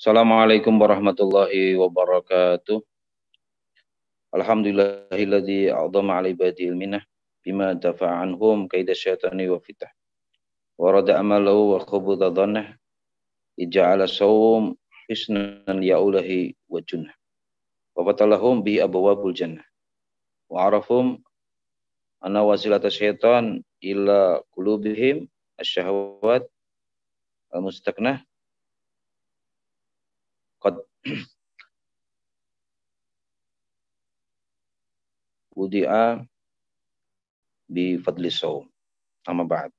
Assalamualaikum warahmatullahi wabarakatuh. Alhamdulillahilladzi a'zama 'ala ibadihi minah bima dafa'a anhum kaida syaitani wa fitah. Wa rada amalahu wa qabudha dhannah. Ija'ala sawm hisnan ya'ulahi wa junnah. Wa bi abwabul jannah. Wa arafum anna wasilata syaitan ila qulubihim asyahawat al-mustaknah Qad wudi'a bi fadli saum. Amma ba'd.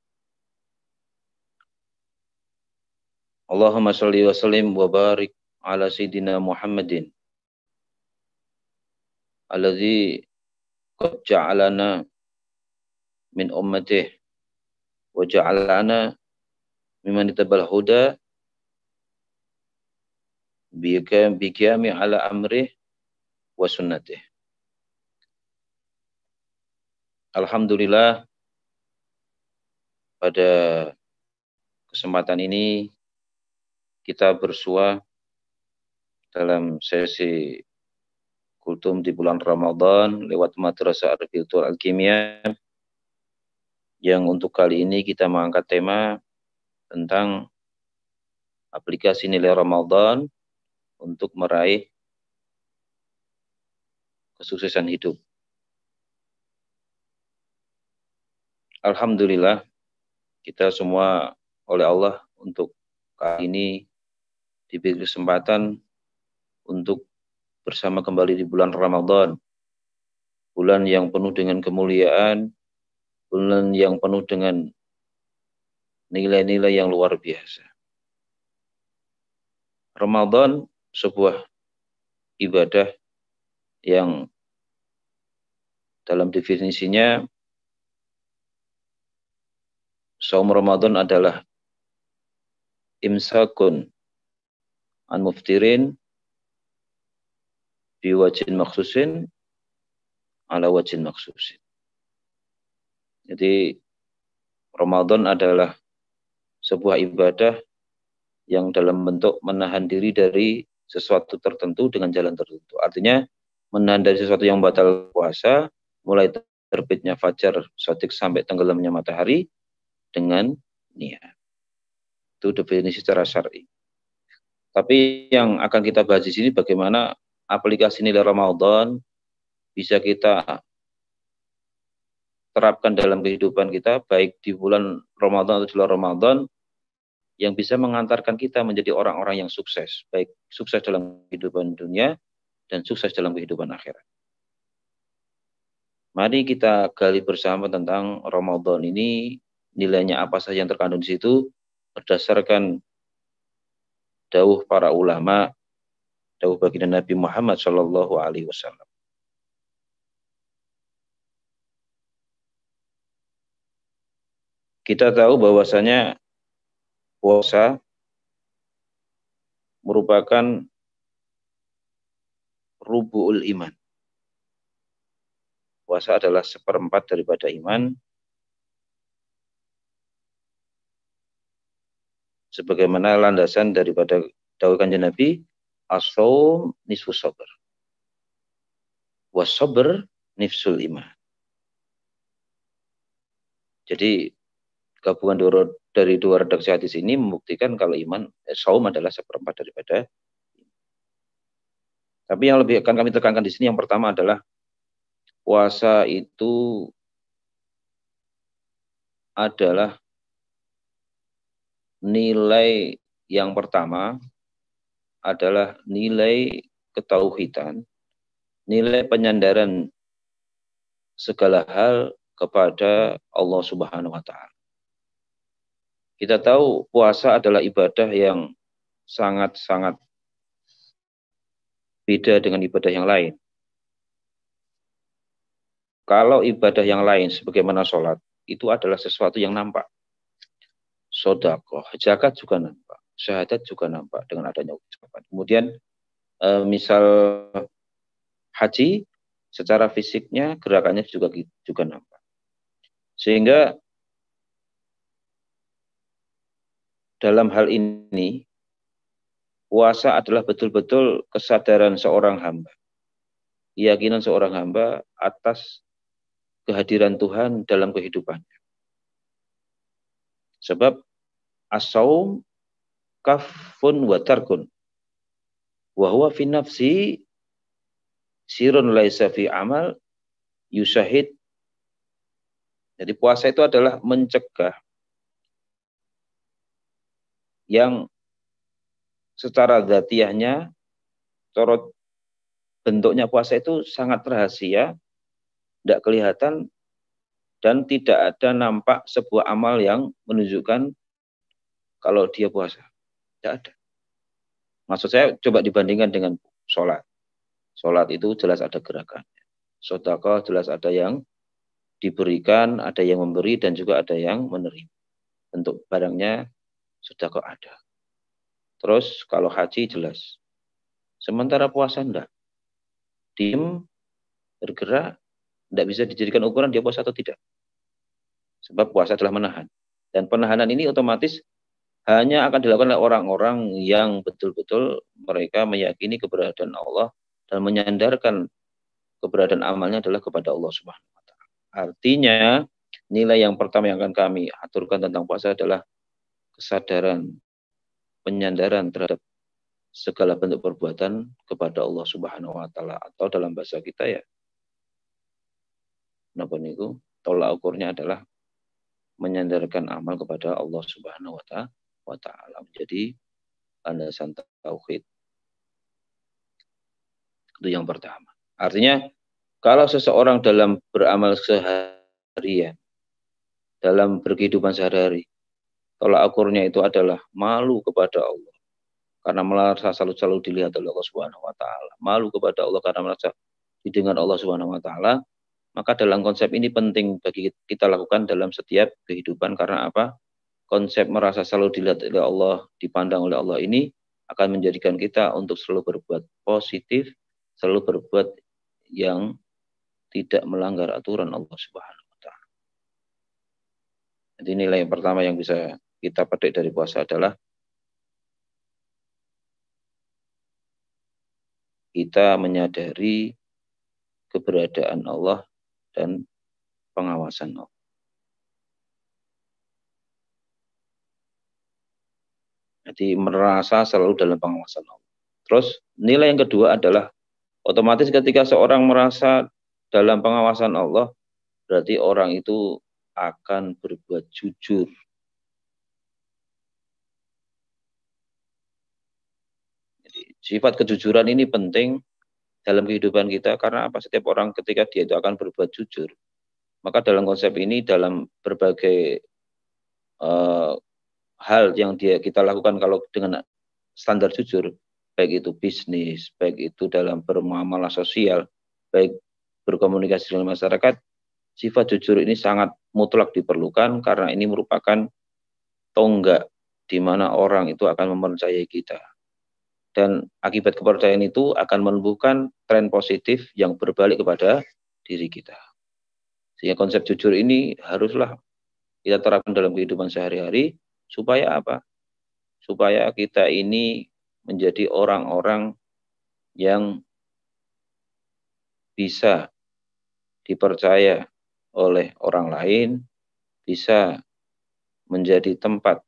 Allahumma salli wa sallim wa barik ala sayyidina Muhammadin alladhi qad ja'alana min ummatih wa ja'alana mimman tabal huda biqiyami ala amrih wa sunnatih. Alhamdulillah pada kesempatan ini kita bersua dalam sesi kultum di bulan Ramadan lewat madrasah virtual alkimia yang untuk kali ini kita mengangkat tema tentang aplikasi nilai Ramadan untuk meraih kesuksesan hidup. Alhamdulillah kita semua oleh Allah untuk kali ini diberi kesempatan untuk bersama kembali di bulan Ramadan. Bulan yang penuh dengan kemuliaan, bulan yang penuh dengan nilai-nilai yang luar biasa. Ramadan sebuah ibadah yang dalam definisinya saum Ramadan adalah imsakun an muftirin wajin maksusin ala wajin maksusin. Jadi Ramadan adalah sebuah ibadah yang dalam bentuk menahan diri dari sesuatu tertentu dengan jalan tertentu. Artinya menandai sesuatu yang batal puasa mulai terbitnya fajar sotik sampai tenggelamnya matahari dengan niat. Itu definisi secara syar'i. Tapi yang akan kita bahas di sini bagaimana aplikasi nilai Ramadan bisa kita terapkan dalam kehidupan kita baik di bulan Ramadan atau di luar Ramadan yang bisa mengantarkan kita menjadi orang-orang yang sukses, baik sukses dalam kehidupan dunia dan sukses dalam kehidupan akhirat. Mari kita gali bersama tentang Ramadan ini, nilainya apa saja yang terkandung di situ berdasarkan dauh para ulama, dauh baginda Nabi Muhammad SAW. Kita tahu bahwasanya puasa merupakan rubu'ul iman. Puasa adalah seperempat daripada iman. Sebagaimana landasan daripada dawai kanjeng Nabi, asom nisfu sober. Wasober nifsul iman. Jadi gabungan dari dua redaksi hadis ini membuktikan kalau iman eh, saum adalah seperempat daripada tapi yang lebih akan kami tekankan di sini yang pertama adalah puasa itu adalah nilai yang pertama adalah nilai ketauhidan, nilai penyandaran segala hal kepada Allah Subhanahu wa taala. Kita tahu puasa adalah ibadah yang sangat-sangat beda dengan ibadah yang lain. Kalau ibadah yang lain sebagaimana sholat, itu adalah sesuatu yang nampak. Sodakoh, zakat juga nampak, syahadat juga nampak dengan adanya ucapan. Kemudian e, misal haji, secara fisiknya gerakannya juga juga nampak. Sehingga dalam hal ini puasa adalah betul-betul kesadaran seorang hamba. Keyakinan seorang hamba atas kehadiran Tuhan dalam kehidupannya. Sebab asaum kafun wa tarkun. Wahuwa fi nafsi sirun laisa fi amal yusahid. Jadi puasa itu adalah mencegah yang secara zatiahnya torot bentuknya puasa itu sangat rahasia, tidak kelihatan dan tidak ada nampak sebuah amal yang menunjukkan kalau dia puasa. Tidak ada. Maksud saya coba dibandingkan dengan sholat. Sholat itu jelas ada gerakannya. Sodakoh jelas ada yang diberikan, ada yang memberi dan juga ada yang menerima. Bentuk barangnya sudah kok ada. Terus kalau haji jelas. Sementara puasa enggak. Diem, bergerak, enggak bisa dijadikan ukuran dia puasa atau tidak. Sebab puasa telah menahan. Dan penahanan ini otomatis hanya akan dilakukan oleh orang-orang yang betul-betul mereka meyakini keberadaan Allah dan menyandarkan keberadaan amalnya adalah kepada Allah Subhanahu wa taala. Artinya, nilai yang pertama yang akan kami aturkan tentang puasa adalah kesadaran penyandaran terhadap segala bentuk perbuatan kepada Allah Subhanahu wa taala atau dalam bahasa kita ya napa niku tolak ukurnya adalah menyandarkan amal kepada Allah Subhanahu wa taala menjadi landasan tauhid. Itu yang pertama. Artinya kalau seseorang dalam beramal sehari seharian dalam berkehidupan sehari-hari Tolak akurnya itu adalah malu kepada Allah. Karena merasa selalu-selalu dilihat oleh Allah Subhanahu wa taala. Malu kepada Allah karena merasa didengar Allah Subhanahu wa taala. Maka dalam konsep ini penting bagi kita lakukan dalam setiap kehidupan karena apa? Konsep merasa selalu dilihat oleh Allah, dipandang oleh Allah ini akan menjadikan kita untuk selalu berbuat positif, selalu berbuat yang tidak melanggar aturan Allah Subhanahu wa taala. Jadi nilai yang pertama yang bisa kita petik dari puasa adalah kita menyadari keberadaan Allah dan pengawasan Allah. Jadi merasa selalu dalam pengawasan Allah. Terus nilai yang kedua adalah otomatis ketika seorang merasa dalam pengawasan Allah, berarti orang itu akan berbuat jujur Sifat kejujuran ini penting dalam kehidupan kita karena apa? Setiap orang ketika dia itu akan berbuat jujur. Maka dalam konsep ini dalam berbagai uh, hal yang dia kita lakukan kalau dengan standar jujur, baik itu bisnis, baik itu dalam bermuamalah sosial, baik berkomunikasi dengan masyarakat, sifat jujur ini sangat mutlak diperlukan karena ini merupakan tonggak di mana orang itu akan mempercayai kita dan akibat kepercayaan itu akan menumbuhkan tren positif yang berbalik kepada diri kita. Sehingga konsep jujur ini haruslah kita terapkan dalam kehidupan sehari-hari supaya apa? Supaya kita ini menjadi orang-orang yang bisa dipercaya oleh orang lain, bisa menjadi tempat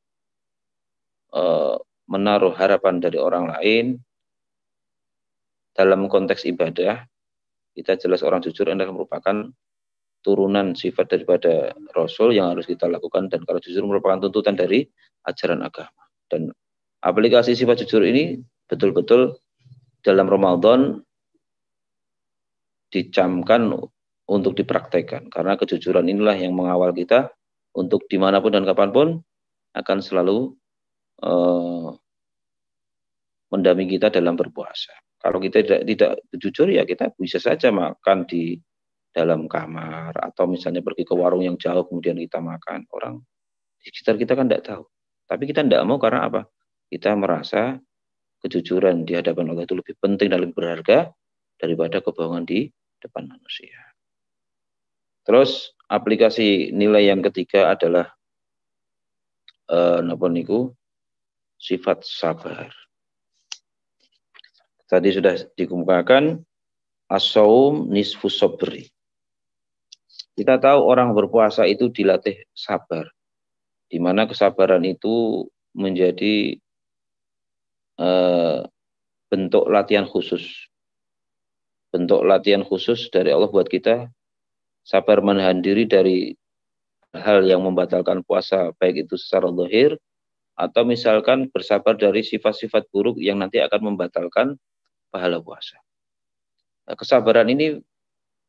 eh, menaruh harapan dari orang lain dalam konteks ibadah kita jelas orang jujur adalah merupakan turunan sifat daripada Rasul yang harus kita lakukan dan kalau jujur merupakan tuntutan dari ajaran agama dan aplikasi sifat jujur ini betul-betul dalam Ramadan dicamkan untuk dipraktekkan karena kejujuran inilah yang mengawal kita untuk dimanapun dan kapanpun akan selalu Eh, mendampingi kita dalam berpuasa. Kalau kita tidak, tidak jujur ya kita bisa saja makan di dalam kamar atau misalnya pergi ke warung yang jauh kemudian kita makan. Orang di sekitar kita kan tidak tahu. Tapi kita tidak mau karena apa? Kita merasa kejujuran di hadapan Allah itu lebih penting dan lebih berharga daripada kebohongan di depan manusia. Terus aplikasi nilai yang ketiga adalah eh, niku sifat sabar. Tadi sudah dikemukakan asaum nisfu sabri. Kita tahu orang berpuasa itu dilatih sabar. Di mana kesabaran itu menjadi e, bentuk latihan khusus. Bentuk latihan khusus dari Allah buat kita sabar menahan diri dari hal yang membatalkan puasa baik itu secara lahir atau misalkan bersabar dari sifat-sifat buruk yang nanti akan membatalkan pahala puasa. Nah, kesabaran ini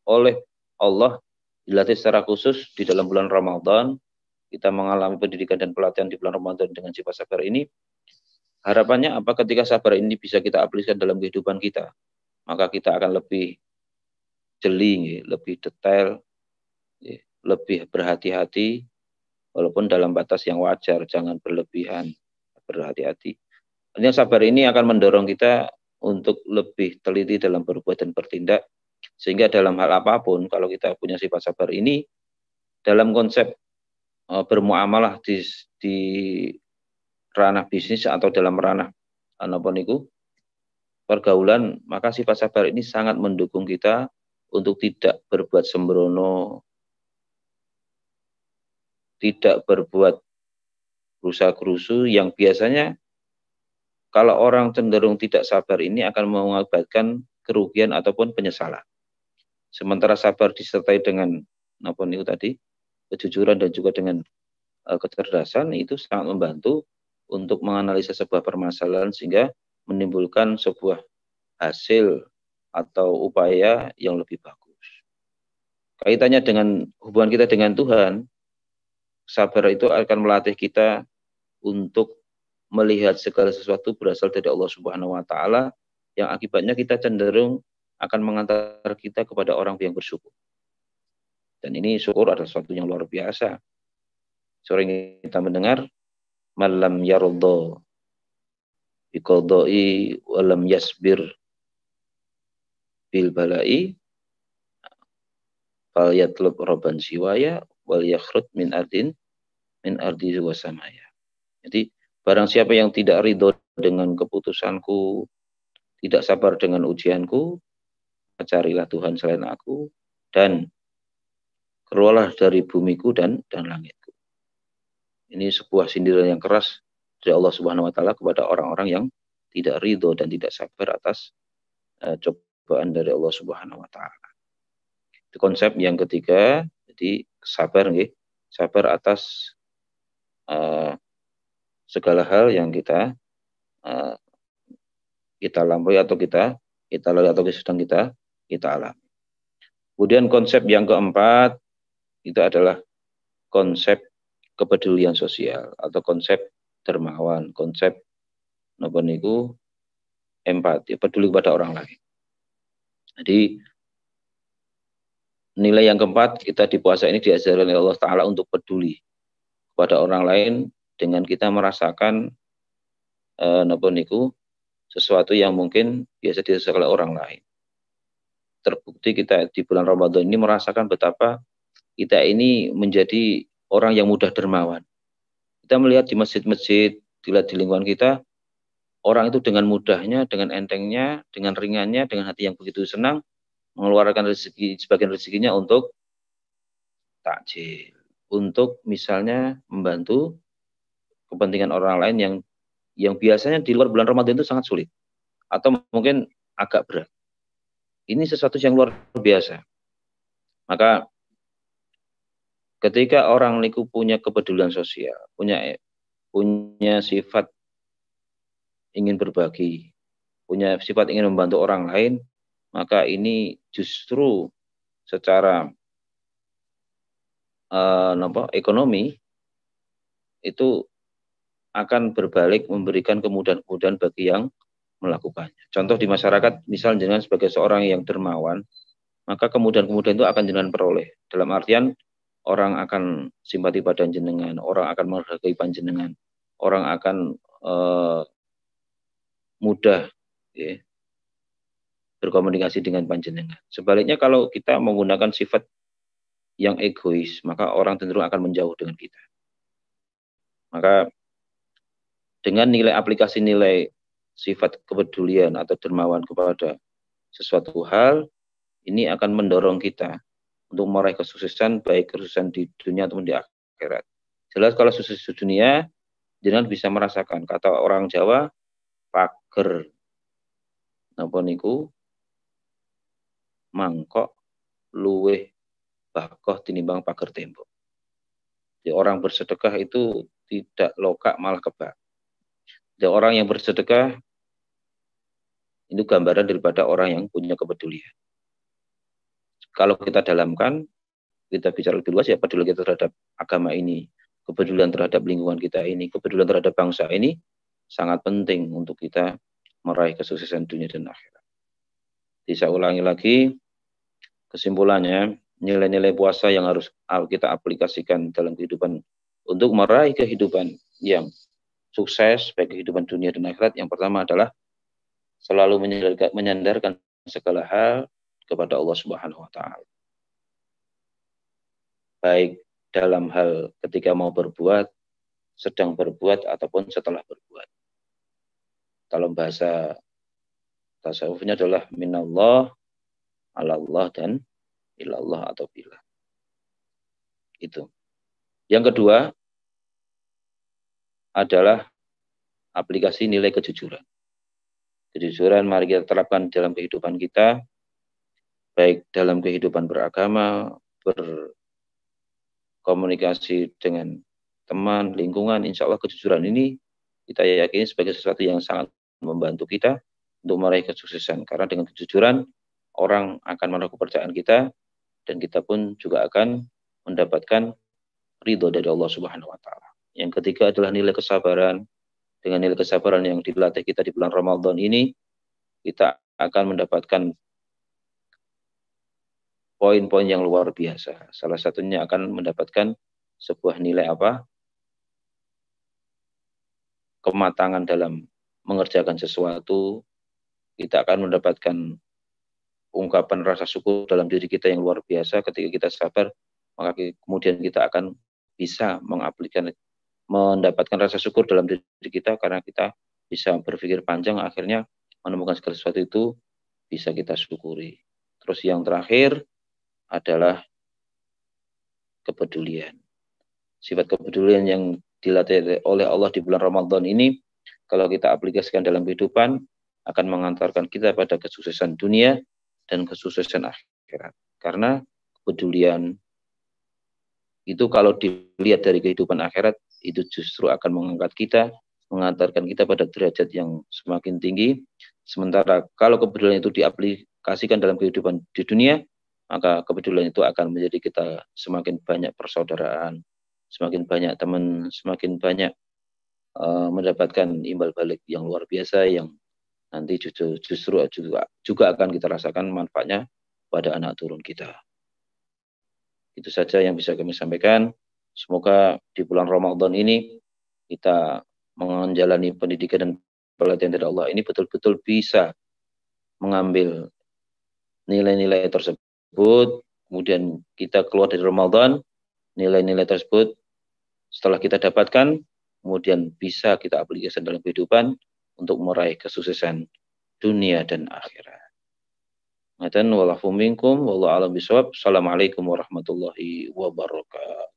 oleh Allah dilatih secara khusus di dalam bulan Ramadan. Kita mengalami pendidikan dan pelatihan di bulan Ramadan dengan sifat sabar ini. Harapannya apa ketika sabar ini bisa kita aplikasikan dalam kehidupan kita, maka kita akan lebih jeli, lebih detail, lebih berhati-hati walaupun dalam batas yang wajar, jangan berlebihan, berhati-hati. Artinya sabar ini akan mendorong kita untuk lebih teliti dalam berbuat dan bertindak, sehingga dalam hal apapun, kalau kita punya sifat sabar ini, dalam konsep eh, bermuamalah di, di ranah bisnis atau dalam ranah eh, apapun itu, pergaulan, maka sifat sabar ini sangat mendukung kita untuk tidak berbuat sembrono, tidak berbuat rusak rusuh yang biasanya kalau orang cenderung tidak sabar ini akan mengakibatkan kerugian ataupun penyesalan. Sementara sabar disertai dengan apa itu tadi kejujuran dan juga dengan uh, kecerdasan itu sangat membantu untuk menganalisa sebuah permasalahan sehingga menimbulkan sebuah hasil atau upaya yang lebih bagus. Kaitannya dengan hubungan kita dengan Tuhan, sabar itu akan melatih kita untuk melihat segala sesuatu berasal dari Allah Subhanahu wa taala yang akibatnya kita cenderung akan mengantar kita kepada orang yang bersyukur. Dan ini syukur adalah sesuatu yang luar biasa. Sering kita mendengar malam yardo biqadai walam yasbir bil balai fal yatlub rabban siwaya wal yakhrut min ardin min ardi wa Jadi barang siapa yang tidak ridho dengan keputusanku, tidak sabar dengan ujianku, carilah Tuhan selain aku dan keluarlah dari bumiku dan dan langitku. Ini sebuah sindiran yang keras dari Allah Subhanahu wa taala kepada orang-orang yang tidak ridho dan tidak sabar atas uh, cobaan dari Allah Subhanahu wa taala konsep yang ketiga jadi sabar nih, sabar atas uh, segala hal yang kita uh, kita lampaui atau kita kita lalui atau sedang kita kita alami. Kemudian konsep yang keempat itu adalah konsep kepedulian sosial atau konsep dermawan, konsep nopo niku empati, peduli kepada orang lain. Jadi nilai yang keempat kita di puasa ini diajarkan oleh Allah Taala untuk peduli kepada orang lain dengan kita merasakan eh, sesuatu yang mungkin biasa dirasakan oleh orang lain. Terbukti kita di bulan Ramadan ini merasakan betapa kita ini menjadi orang yang mudah dermawan. Kita melihat di masjid-masjid, dilihat di lingkungan kita, orang itu dengan mudahnya, dengan entengnya, dengan ringannya, dengan hati yang begitu senang, mengeluarkan rezeki sebagian rezekinya untuk takjil, untuk misalnya membantu kepentingan orang lain yang yang biasanya di luar bulan Ramadan itu sangat sulit atau mungkin agak berat. Ini sesuatu yang luar biasa. Maka ketika orang itu punya kepedulian sosial, punya punya sifat ingin berbagi, punya sifat ingin membantu orang lain, maka ini justru secara uh, ekonomi itu akan berbalik memberikan kemudahan-kemudahan bagi yang melakukannya. Contoh di masyarakat, misalnya dengan sebagai seorang yang dermawan, maka kemudahan-kemudahan itu akan jenengan peroleh. Dalam artian orang akan simpati pada jenengan, orang akan menghargai panjenengan, orang akan uh, mudah ya, berkomunikasi dengan panjenengan. Sebaliknya kalau kita menggunakan sifat yang egois, maka orang cenderung akan menjauh dengan kita. Maka dengan nilai aplikasi nilai sifat kepedulian atau dermawan kepada sesuatu hal, ini akan mendorong kita untuk meraih kesuksesan, baik kesuksesan di dunia atau di akhirat. Jelas kalau sukses di dunia, jangan bisa merasakan. Kata orang Jawa, pager. Nampun iku, mangkok luweh bakoh tinimbang pagar tembok. Jadi orang bersedekah itu tidak lokak malah kebak. Jadi orang yang bersedekah itu gambaran daripada orang yang punya kepedulian. Kalau kita dalamkan, kita bicara lebih luas ya peduli kita terhadap agama ini, kepedulian terhadap lingkungan kita ini, kepedulian terhadap bangsa ini sangat penting untuk kita meraih kesuksesan dunia dan akhirat. Bisa ulangi lagi, Kesimpulannya, nilai-nilai puasa yang harus kita aplikasikan dalam kehidupan untuk meraih kehidupan yang sukses baik kehidupan dunia dan akhirat yang pertama adalah selalu menyandarkan segala hal kepada Allah Subhanahu wa taala. Baik dalam hal ketika mau berbuat, sedang berbuat ataupun setelah berbuat. Dalam bahasa tasawufnya adalah minallah Allah dan ilallah atau bila. Itu. Yang kedua adalah aplikasi nilai kejujuran. Kejujuran mari kita terapkan dalam kehidupan kita, baik dalam kehidupan beragama, berkomunikasi dengan teman, lingkungan, insya Allah kejujuran ini kita yakini sebagai sesuatu yang sangat membantu kita untuk meraih kesuksesan. Karena dengan kejujuran orang akan menolak kepercayaan kita dan kita pun juga akan mendapatkan ridho dari Allah Subhanahu wa taala. Yang ketiga adalah nilai kesabaran. Dengan nilai kesabaran yang dilatih kita di bulan Ramadan ini, kita akan mendapatkan poin-poin yang luar biasa. Salah satunya akan mendapatkan sebuah nilai apa? kematangan dalam mengerjakan sesuatu, kita akan mendapatkan ungkapan rasa syukur dalam diri kita yang luar biasa ketika kita sabar maka kemudian kita akan bisa mengaplikan mendapatkan rasa syukur dalam diri kita karena kita bisa berpikir panjang akhirnya menemukan segala sesuatu itu bisa kita syukuri terus yang terakhir adalah kepedulian sifat kepedulian yang dilatih oleh Allah di bulan Ramadan ini kalau kita aplikasikan dalam kehidupan akan mengantarkan kita pada kesuksesan dunia dan kesuksesan akhirat. Karena kepedulian itu kalau dilihat dari kehidupan akhirat itu justru akan mengangkat kita, mengantarkan kita pada derajat yang semakin tinggi. Sementara kalau kepedulian itu diaplikasikan dalam kehidupan di dunia, maka kepedulian itu akan menjadi kita semakin banyak persaudaraan, semakin banyak teman, semakin banyak uh, mendapatkan imbal balik yang luar biasa yang nanti justru, justru juga, juga akan kita rasakan manfaatnya pada anak turun kita. Itu saja yang bisa kami sampaikan. Semoga di bulan Ramadan ini kita menjalani pendidikan dan pelatihan dari Allah ini betul-betul bisa mengambil nilai-nilai tersebut, kemudian kita keluar dari Ramadan, nilai-nilai tersebut setelah kita dapatkan, kemudian bisa kita aplikasikan dalam kehidupan, untuk meraih kesuksesan dunia dan akhirat. Ngatan wallahu minkum wallahu alam bisawab. Assalamualaikum warahmatullahi wabarakatuh.